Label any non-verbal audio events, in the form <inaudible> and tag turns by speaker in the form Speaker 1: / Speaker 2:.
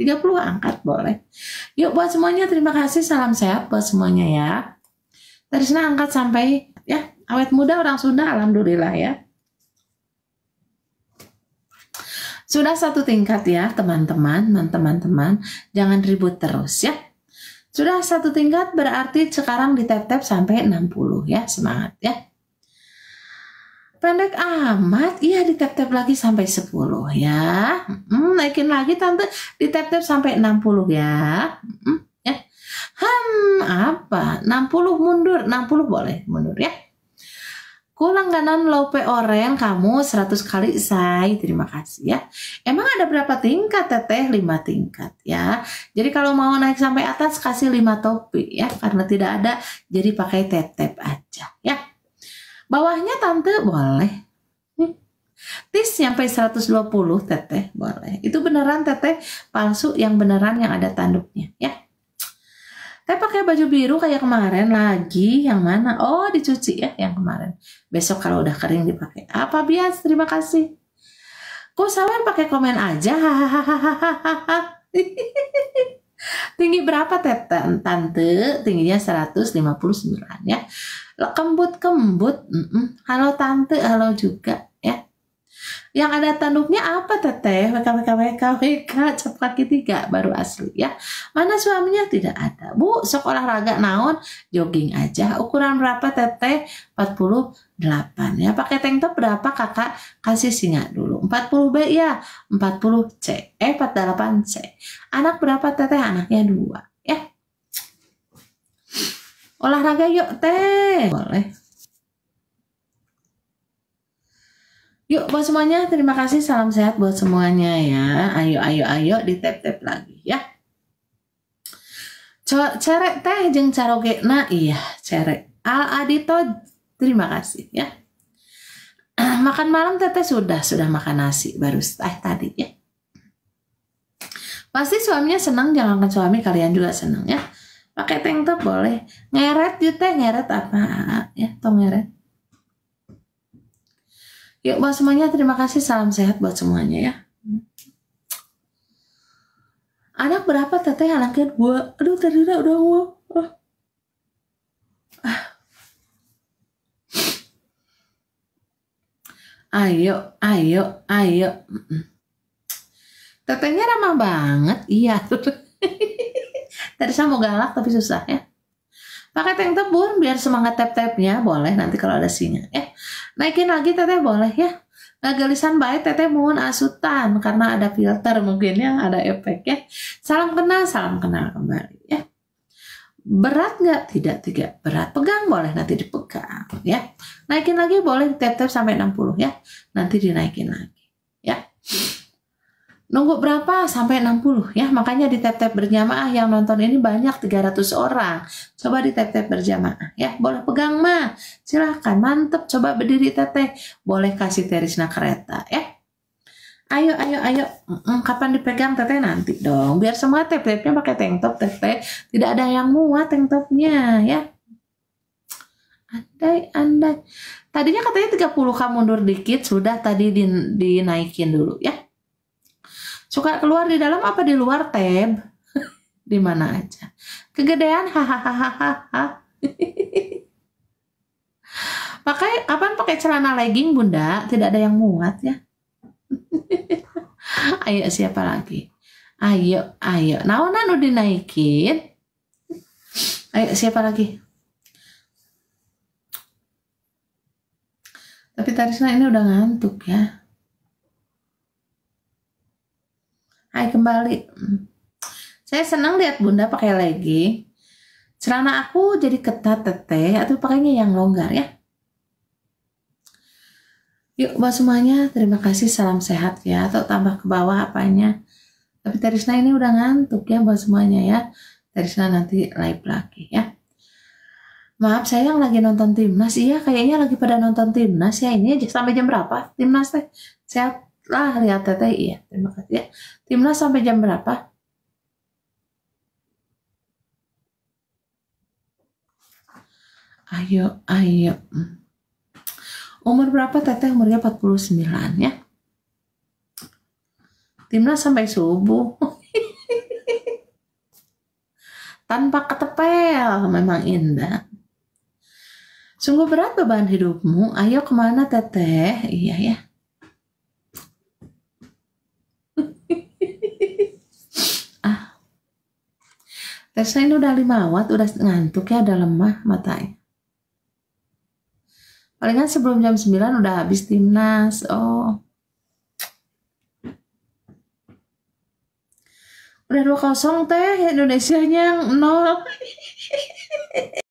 Speaker 1: 30 angkat boleh. Yuk buat semuanya terima kasih. Salam sehat buat semuanya ya. Dari sana angkat sampai ya awet muda orang Sunda alhamdulillah ya. Sudah satu tingkat ya teman-teman, teman-teman, jangan ribut terus ya. Sudah satu tingkat berarti sekarang ditetep sampai 60 ya, semangat ya. Pendek amat, iya ditap-tap lagi sampai 10 ya. Hmm, naikin lagi tante, ditap-tap sampai 60 ya. Hmm, ya. Hmm, apa? 60 mundur, 60 boleh mundur ya. Ku langganan lope oren kamu 100 kali say. Terima kasih ya. Emang ada berapa tingkat teteh? 5 tingkat ya. Jadi kalau mau naik sampai atas kasih 5 topi ya. Karena tidak ada jadi pakai tetep aja ya. Bawahnya tante boleh. Hmm. Tis sampai 120 teteh boleh. Itu beneran teteh palsu yang beneran yang ada tanduknya ya. Teh pakai baju biru kayak kemarin lagi. Yang mana? Oh, dicuci ya yang kemarin. Besok kalau udah kering dipakai. Apa bias? Terima kasih. Kok sawer pakai komen aja. Hahaha. <laughs> Tinggi berapa tete? Tante tingginya 159 ya. Kembut-kembut. Halo tante, halo juga. Yang ada tanduknya apa teteh? WK, WK, WK, WK, cap kaki tiga, baru asli ya. Mana suaminya? Tidak ada. Bu, sok olahraga naon? Jogging aja. Ukuran berapa teteh? 48 ya. Pakai tank top berapa kakak? Kasih singa dulu. 40 B ya, 40 C. Eh, 48 C. Anak berapa teteh? Anaknya dua ya. Olahraga yuk teh. Boleh. Yuk buat semuanya terima kasih salam sehat buat semuanya ya. Ayo ayo ayo di tap tap lagi ya. Cerek teh jeng caroge na iya cerek. Al Adito terima kasih ya. <clears throat> Makan malam teteh sudah sudah makan nasi baru teh tadi ya. Pasti suaminya senang jangan suami kalian juga senang ya. Pakai tank top boleh. Ngeret yuk teh ngeret apa ya? Tong ngeret Yuk buat semuanya terima kasih salam sehat buat semuanya ya. Anak berapa teteh anaknya dua. Aduh tadi udah udah Ah. Ayo, ayo, ayo. Tetehnya ramah banget. Iya tuh. <laughs> Tadi saya mau galak tapi susah ya. Pakai tank tebun biar semangat tap-tapnya boleh nanti kalau ada sinyal ya. Naikin lagi teteh boleh ya. Nah, eh, gelisan baik teteh mohon asutan karena ada filter mungkin ya, ada efek ya. Salam kenal, salam kenal kembali ya. Berat nggak? Tidak, tidak berat. Pegang boleh nanti dipegang ya. Naikin lagi boleh teteh sampai 60 ya. Nanti dinaikin lagi ya. Nunggu berapa? Sampai 60 ya. Makanya di tap-tap berjamaah yang nonton ini banyak 300 orang. Coba di tap-tap berjamaah ya. Boleh pegang mah. Silahkan mantep. Coba berdiri teteh. Boleh kasih Terisna kereta ya. Ayo, ayo, ayo. Kapan dipegang teteh nanti dong. Biar semua tap-tapnya pakai tank top teteh. Tidak ada yang muat tank topnya ya. Andai, andai. Tadinya katanya 30 kamu mundur dikit. Sudah tadi dinaikin dulu ya. Suka keluar di dalam apa di luar tab? <laughs> di mana aja. Kegedean hahaha. <laughs> pakai apa pakai celana legging bunda tidak ada yang muat ya <laughs> ayo siapa lagi ayo ayo naonan udah naikin ayo siapa lagi tapi Tarisna ini udah ngantuk ya Hai kembali. Hmm. Saya senang lihat Bunda pakai legging. Celana aku jadi ketat teteh atau pakainya yang longgar ya? Yuk buat semuanya, terima kasih, salam sehat ya. Atau tambah ke bawah apanya. Tapi Terisna ini udah ngantuk ya buat semuanya ya. Terisna nanti live lagi ya. Maaf saya yang lagi nonton timnas iya kayaknya lagi pada nonton timnas ya ini aja sampai jam berapa timnas teh sehat lah lihat teteh iya terima kasih ya timnas sampai jam berapa ayo ayo umur berapa teteh umurnya 49 ya timnas sampai subuh <laughs> tanpa ketepel memang indah Sungguh berat beban hidupmu. Ayo kemana teteh? Iya ya. Tesla ini udah lima watt, udah ngantuk ya, udah lemah matanya. Palingan sebelum jam 9 udah habis timnas. Oh. Udah 2-0 teh, Indonesia nya 0. <laughs>